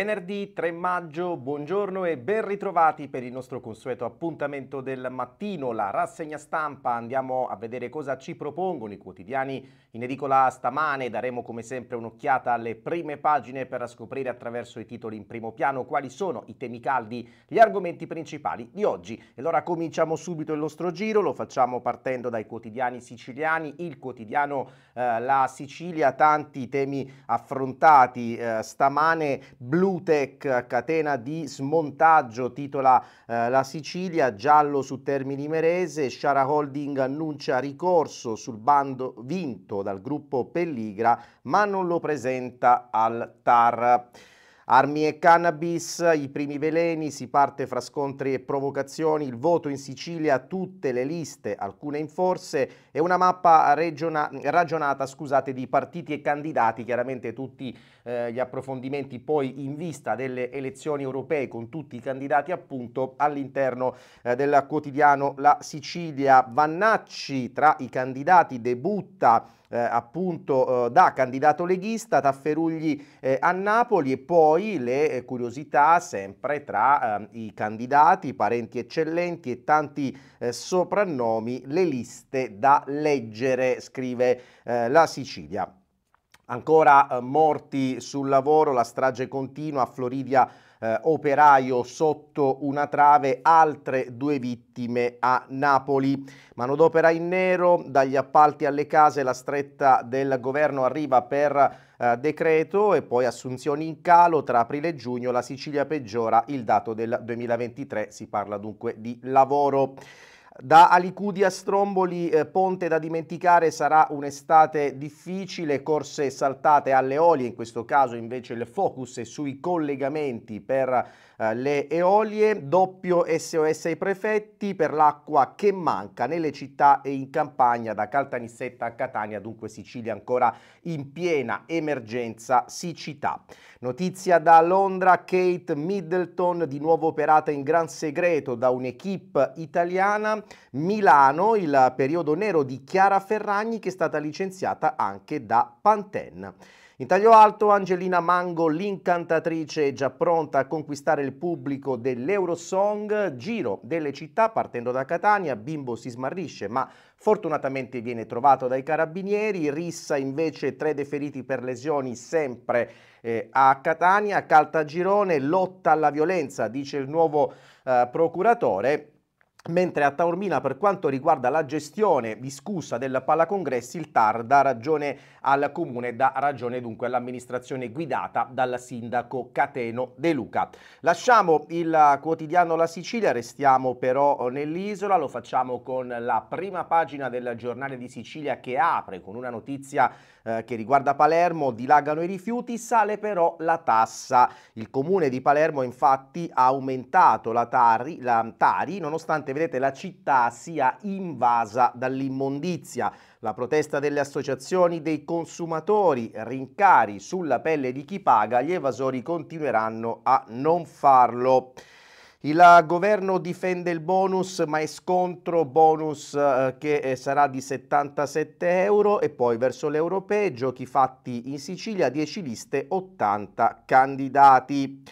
Venerdì 3 maggio, buongiorno e ben ritrovati per il nostro consueto appuntamento del mattino, la rassegna stampa. Andiamo a vedere cosa ci propongono i quotidiani in edicola stamane. Daremo come sempre un'occhiata alle prime pagine per scoprire attraverso i titoli in primo piano quali sono i temi caldi, gli argomenti principali di oggi. E allora cominciamo subito il nostro giro, lo facciamo partendo dai quotidiani siciliani, il quotidiano eh, La Sicilia, tanti temi affrontati eh, stamane. Blu Blutech, catena di smontaggio, titola eh, la Sicilia, giallo su Termini Merese, Sciara Holding annuncia ricorso sul bando vinto dal gruppo Pelligra ma non lo presenta al TAR. Armi e cannabis, i primi veleni, si parte fra scontri e provocazioni, il voto in Sicilia, tutte le liste, alcune in forze e una mappa regiona, ragionata scusate, di partiti e candidati, chiaramente tutti eh, gli approfondimenti poi in vista delle elezioni europee con tutti i candidati appunto all'interno eh, del quotidiano La Sicilia. Vannacci tra i candidati debutta eh, appunto eh, da candidato leghista, Tafferugli eh, a Napoli e poi le eh, curiosità sempre tra ehm, i candidati, parenti eccellenti e tanti eh, soprannomi, le liste da leggere, scrive eh, la Sicilia. Ancora morti sul lavoro, la strage continua a Floridia eh, operaio sotto una trave, altre due vittime a Napoli. Manodopera in nero, dagli appalti alle case la stretta del governo arriva per eh, decreto e poi assunzioni in calo tra aprile e giugno, la Sicilia peggiora il dato del 2023, si parla dunque di lavoro. Da Alicudi a Stromboli, eh, ponte da dimenticare, sarà un'estate difficile, corse saltate alle olie, in questo caso invece il focus è sui collegamenti per eh, le eolie, doppio SOS ai prefetti per l'acqua che manca nelle città e in campagna, da Caltanissetta a Catania, dunque Sicilia ancora in piena emergenza siccità. Notizia da Londra, Kate Middleton di nuovo operata in gran segreto da un'equipe italiana, Milano, il periodo nero di Chiara Ferragni che è stata licenziata anche da Pantenne. In taglio alto Angelina Mango, l'incantatrice già pronta a conquistare il pubblico dell'Eurosong, giro delle città partendo da Catania, Bimbo si smarrisce ma fortunatamente viene trovato dai carabinieri, rissa invece tre deferiti per lesioni sempre eh, a Catania, Caltagirone, lotta alla violenza dice il nuovo eh, procuratore Mentre a Taormina per quanto riguarda la gestione discussa del Palacongressi il TAR dà ragione al comune, dà ragione dunque all'amministrazione guidata dal sindaco Cateno De Luca. Lasciamo il quotidiano La Sicilia, restiamo però nell'isola, lo facciamo con la prima pagina del giornale di Sicilia che apre con una notizia eh, che riguarda Palermo, dilagano i rifiuti, sale però la tassa. Il comune di Palermo infatti ha aumentato la, tari, la Tari nonostante parte, vedete, la città sia invasa dall'immondizia. La protesta delle associazioni dei consumatori, rincari sulla pelle di chi paga, gli evasori continueranno a non farlo. Il governo difende il bonus ma è scontro bonus eh, che eh, sarà di 77 euro e poi verso l'europeo giochi fatti in Sicilia 10 liste 80 candidati.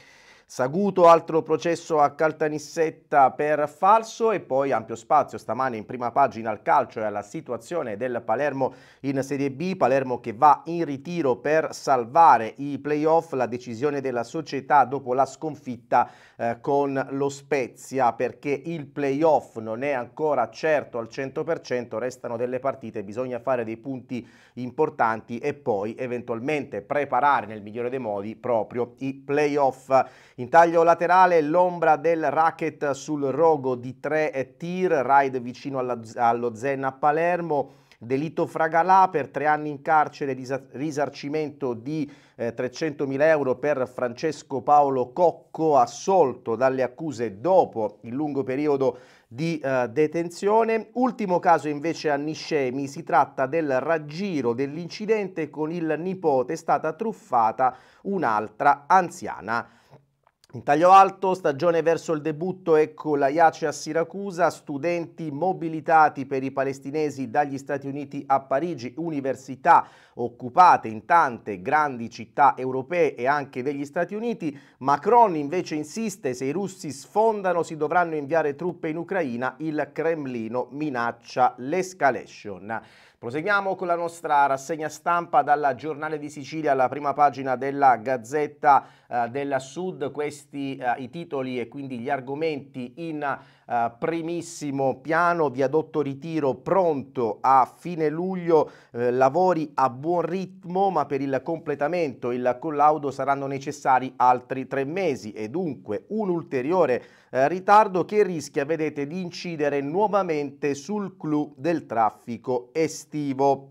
Saguto, altro processo a Caltanissetta per falso e poi ampio spazio stamane in prima pagina al calcio e alla situazione del Palermo in Serie B. Palermo che va in ritiro per salvare i playoff, la decisione della società dopo la sconfitta eh, con lo Spezia perché il playoff non è ancora certo al 100%, restano delle partite, bisogna fare dei punti importanti e poi eventualmente preparare nel migliore dei modi proprio i playoff. In taglio laterale l'ombra del racket sul rogo di tre tir, raid vicino alla, allo Zen a Palermo. Delitto Fragalà per tre anni in carcere, risarcimento di eh, 300.000 euro per Francesco Paolo Cocco, assolto dalle accuse dopo il lungo periodo di eh, detenzione. Ultimo caso invece a Niscemi, si tratta del raggiro dell'incidente con il nipote, è stata truffata un'altra anziana in taglio alto, stagione verso il debutto, ecco la IACE a Siracusa, studenti mobilitati per i palestinesi dagli Stati Uniti a Parigi, università occupate in tante grandi città europee e anche degli Stati Uniti. Macron invece insiste, se i russi sfondano si dovranno inviare truppe in Ucraina, il Cremlino minaccia l'escalation. Proseguiamo con la nostra rassegna stampa dalla Giornale di Sicilia alla prima pagina della Gazzetta eh, del Sud, questi eh, i titoli e quindi gli argomenti in eh, primissimo piano, viadotto ritiro pronto a fine luglio, eh, lavori a buon ritmo ma per il completamento il collaudo saranno necessari altri tre mesi e dunque un ulteriore eh, ritardo che rischia, vedete, di incidere nuovamente sul clou del traffico estivo.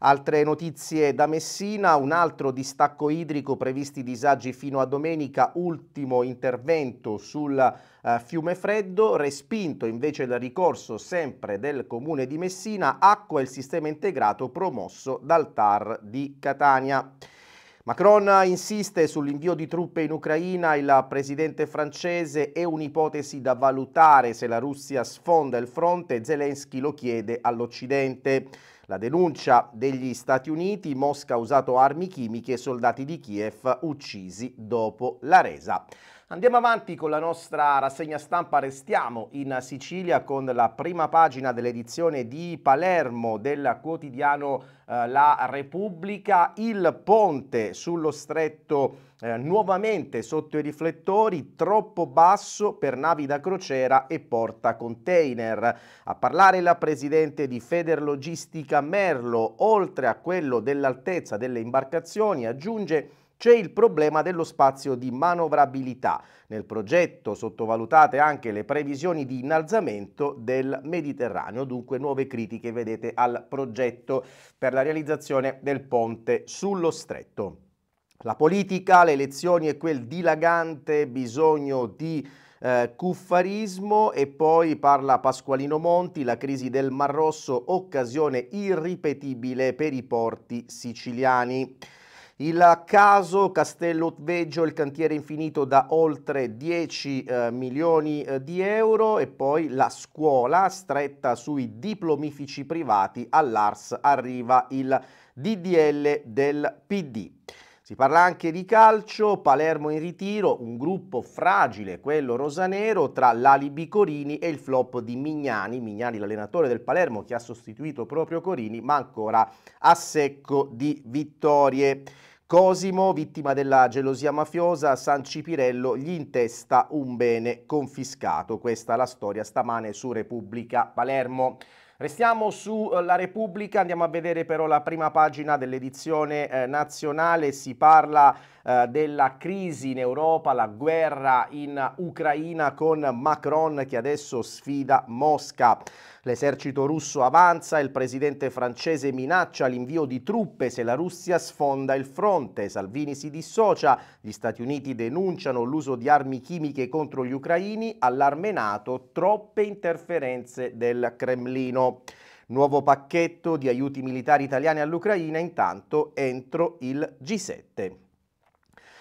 Altre notizie da Messina, un altro distacco idrico, previsti disagi fino a domenica, ultimo intervento sul eh, fiume Freddo, respinto invece il ricorso sempre del comune di Messina, acqua e il sistema integrato promosso dal TAR di Catania. Macron insiste sull'invio di truppe in Ucraina, il presidente francese è un'ipotesi da valutare se la Russia sfonda il fronte, Zelensky lo chiede all'Occidente. La denuncia degli Stati Uniti, Mosca ha usato armi chimiche e soldati di Kiev uccisi dopo la resa. Andiamo avanti con la nostra rassegna stampa, restiamo in Sicilia con la prima pagina dell'edizione di Palermo del quotidiano eh, La Repubblica, il ponte sullo stretto eh, nuovamente sotto i riflettori, troppo basso per navi da crociera e porta container. A parlare la presidente di Federlogistica Merlo, oltre a quello dell'altezza delle imbarcazioni, aggiunge c'è il problema dello spazio di manovrabilità. Nel progetto sottovalutate anche le previsioni di innalzamento del Mediterraneo, dunque nuove critiche vedete al progetto per la realizzazione del ponte sullo stretto. La politica, le elezioni e quel dilagante bisogno di eh, cuffarismo e poi parla Pasqualino Monti, la crisi del Mar Rosso, occasione irripetibile per i porti siciliani. Il caso Castello Veggio, il cantiere infinito da oltre 10 eh, milioni eh, di euro e poi la scuola stretta sui diplomifici privati all'Ars arriva il DDL del PD. Si parla anche di calcio, Palermo in ritiro, un gruppo fragile, quello rosanero, tra l'alibi Corini e il flop di Mignani, Mignani l'allenatore del Palermo che ha sostituito proprio Corini, ma ancora a secco di vittorie. Cosimo, vittima della gelosia mafiosa, San Cipirello gli intesta un bene confiscato. Questa è la storia stamane su Repubblica Palermo. Restiamo sulla eh, Repubblica, andiamo a vedere però la prima pagina dell'edizione eh, nazionale, si parla eh, della crisi in Europa, la guerra in Ucraina con Macron che adesso sfida Mosca. L'esercito russo avanza, il presidente francese minaccia l'invio di truppe se la Russia sfonda il fronte, Salvini si dissocia, gli Stati Uniti denunciano l'uso di armi chimiche contro gli ucraini, allarme NATO, troppe interferenze del Cremlino. Nuovo pacchetto di aiuti militari italiani all'Ucraina intanto entro il G7.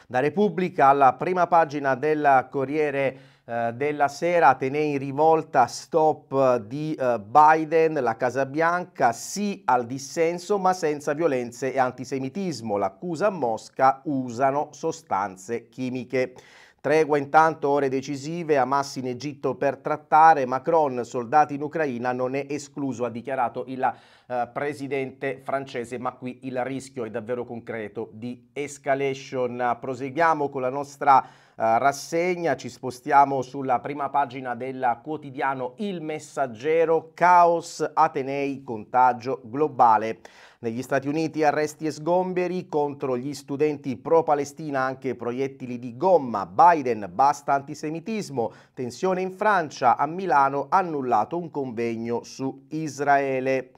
Da Repubblica alla prima pagina del Corriere eh, della sera, Atenei rivolta, stop di eh, Biden, la Casa Bianca, sì al dissenso ma senza violenze e antisemitismo, l'accusa a Mosca usano sostanze chimiche. Tregua intanto ore decisive, Hamas in Egitto per trattare, Macron soldati in Ucraina non è escluso, ha dichiarato il eh, presidente francese, ma qui il rischio è davvero concreto di escalation. Proseguiamo con la nostra eh, rassegna, ci spostiamo sulla prima pagina del quotidiano Il Messaggero, caos Atenei, contagio globale. Negli Stati Uniti arresti e sgomberi contro gli studenti pro-Palestina anche proiettili di gomma. Biden basta antisemitismo. Tensione in Francia. A Milano annullato un convegno su Israele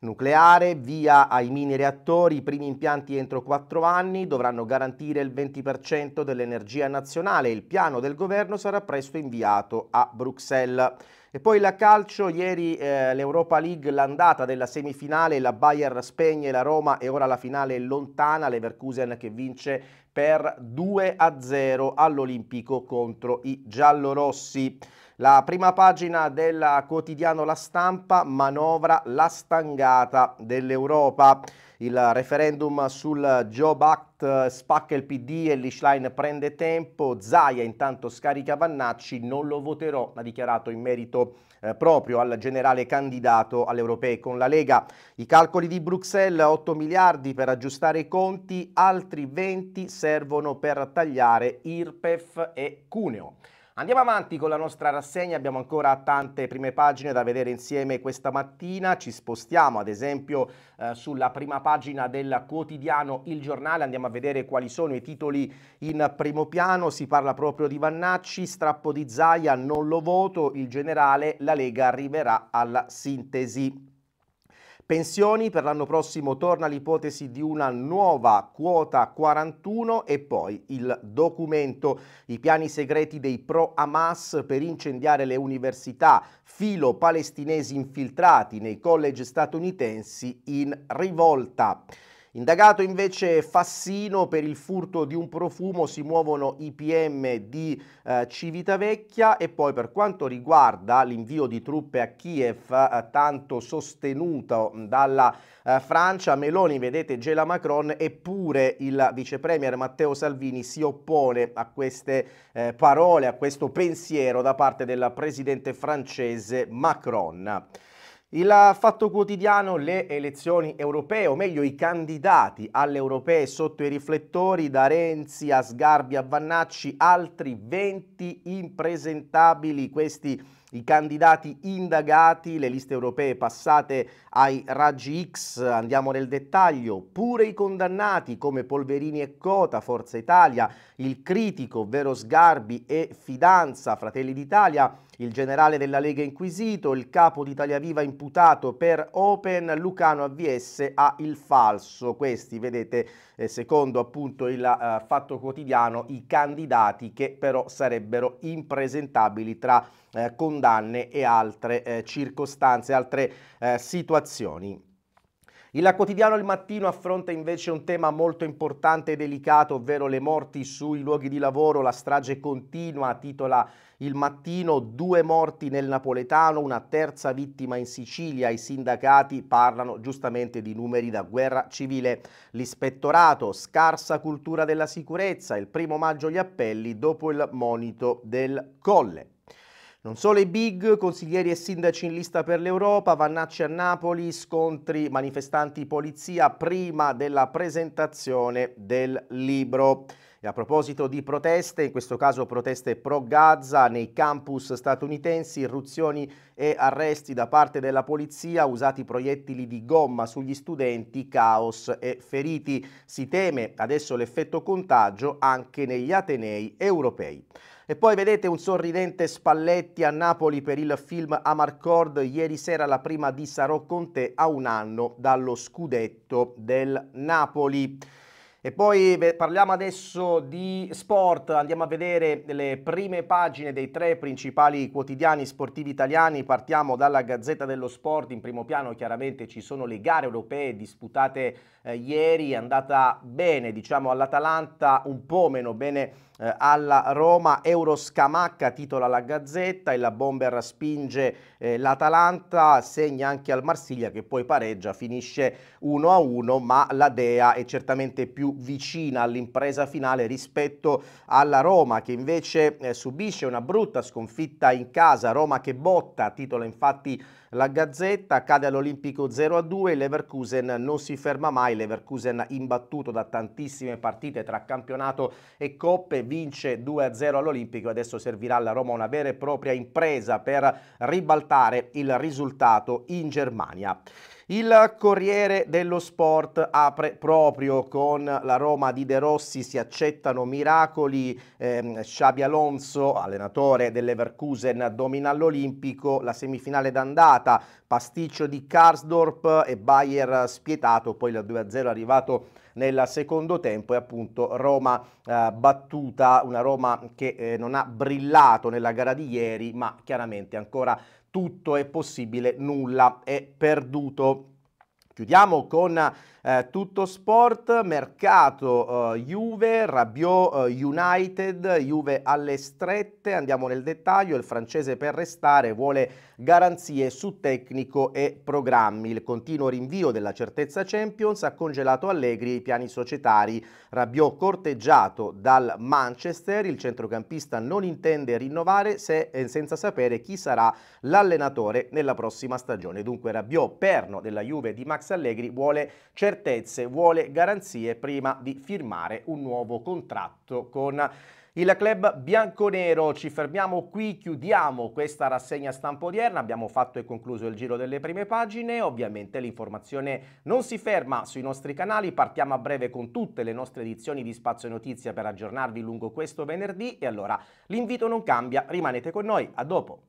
nucleare, via ai mini reattori, i primi impianti entro quattro anni dovranno garantire il 20% dell'energia nazionale il piano del governo sarà presto inviato a Bruxelles. E poi la calcio, ieri eh, l'Europa League, l'andata della semifinale, la Bayern spegne la Roma e ora la finale è lontana, l'Everkusen che vince per 2 a 0 all'Olimpico contro i giallorossi. La prima pagina del quotidiano La Stampa manovra la stangata dell'Europa il referendum sul Job Act spacca il PD e Lischlein prende tempo, Zaia intanto scarica Vannacci, non lo voterò, ha dichiarato in merito eh, proprio al generale candidato alle europee con la Lega. I calcoli di Bruxelles, 8 miliardi per aggiustare i conti, altri 20 servono per tagliare IRPEF e Cuneo. Andiamo avanti con la nostra rassegna, abbiamo ancora tante prime pagine da vedere insieme questa mattina, ci spostiamo ad esempio eh, sulla prima pagina del quotidiano Il Giornale, andiamo a vedere quali sono i titoli in primo piano, si parla proprio di Vannacci, strappo di Zaia, non lo voto, il generale, la Lega arriverà alla sintesi. Pensioni per l'anno prossimo torna l'ipotesi di una nuova quota 41 e poi il documento. I piani segreti dei pro Hamas per incendiare le università, filo palestinesi infiltrati nei college statunitensi in rivolta. Indagato invece Fassino per il furto di un profumo si muovono i PM di eh, Civitavecchia e poi per quanto riguarda l'invio di truppe a Kiev eh, tanto sostenuto dalla eh, Francia, Meloni, vedete, gela Macron eppure il vicepremier Matteo Salvini si oppone a queste eh, parole, a questo pensiero da parte del presidente francese Macron. Il fatto quotidiano, le elezioni europee, o meglio i candidati alle europee sotto i riflettori, da Renzi a Sgarbi a Vannacci, altri 20 impresentabili, questi i candidati indagati, le liste europee passate ai raggi X, andiamo nel dettaglio, pure i condannati come Polverini e Cota, Forza Italia, il critico, ovvero Sgarbi e Fidanza, Fratelli d'Italia, il generale della Lega inquisito, il capo d'Italia Viva imputato per Open, Lucano AVS ha il falso. Questi, vedete, eh, secondo appunto il eh, Fatto Quotidiano, i candidati che però sarebbero impresentabili tra i eh, condanne e altre eh, circostanze, altre eh, situazioni. Il quotidiano Il Mattino affronta invece un tema molto importante e delicato, ovvero le morti sui luoghi di lavoro, la strage continua, titola Il Mattino, due morti nel napoletano, una terza vittima in Sicilia, i sindacati parlano giustamente di numeri da guerra civile. L'ispettorato, scarsa cultura della sicurezza, il primo maggio gli appelli dopo il monito del Colle. Non solo i big, consiglieri e sindaci in lista per l'Europa, Vannacci a Napoli, scontri manifestanti polizia prima della presentazione del libro. E a proposito di proteste, in questo caso proteste pro Gaza nei campus statunitensi, irruzioni e arresti da parte della polizia, usati proiettili di gomma sugli studenti, caos e feriti. Si teme adesso l'effetto contagio anche negli Atenei europei. E poi vedete un sorridente Spalletti a Napoli per il film Amarcord, ieri sera la prima di Sarò con te a un anno dallo scudetto del Napoli. E poi parliamo adesso di sport, andiamo a vedere le prime pagine dei tre principali quotidiani sportivi italiani, partiamo dalla Gazzetta dello Sport, in primo piano chiaramente ci sono le gare europee disputate eh, ieri, è andata bene diciamo all'Atalanta, un po' meno bene eh, alla Roma Euroscamacca, titola la Gazzetta, il bomber spinge eh, l'Atalanta, segna anche al Marsiglia che poi pareggia, finisce 1-1, ma la Dea è certamente più vicina all'impresa finale rispetto alla Roma che invece eh, subisce una brutta sconfitta in casa, Roma che botta, titola infatti la Gazzetta, cade all'Olimpico 0-2, Leverkusen non si ferma mai, Leverkusen imbattuto da tantissime partite tra campionato e coppe, vince 2-0 all'Olimpico. Adesso servirà alla Roma una vera e propria impresa per ribaltare il risultato in Germania. Il Corriere dello Sport apre proprio con la Roma di De Rossi, si accettano miracoli, ehm, Xabi Alonso, allenatore dell'Everkusen, domina l'Olimpico, la semifinale d'andata, pasticcio di Karsdorp e Bayer spietato, poi il 2-0 arrivato nel secondo tempo e appunto Roma eh, battuta, una Roma che eh, non ha brillato nella gara di ieri ma chiaramente ancora tutto è possibile, nulla è perduto. Chiudiamo con eh, tutto sport, mercato eh, Juve, Rabiot eh, United, Juve alle strette, andiamo nel dettaglio, il francese per restare vuole garanzie su tecnico e programmi, il continuo rinvio della certezza Champions ha congelato Allegri i piani societari, Rabiot corteggiato dal Manchester, il centrocampista non intende rinnovare se, eh, senza sapere chi sarà l'allenatore nella prossima stagione, dunque Rabiot perno della Juve di Max Allegri vuole certezza certezze, vuole garanzie prima di firmare un nuovo contratto con il club bianconero. Ci fermiamo qui, chiudiamo questa rassegna stampa odierna, abbiamo fatto e concluso il giro delle prime pagine, ovviamente l'informazione non si ferma sui nostri canali, partiamo a breve con tutte le nostre edizioni di Spazio Notizia per aggiornarvi lungo questo venerdì e allora l'invito non cambia, rimanete con noi, a dopo.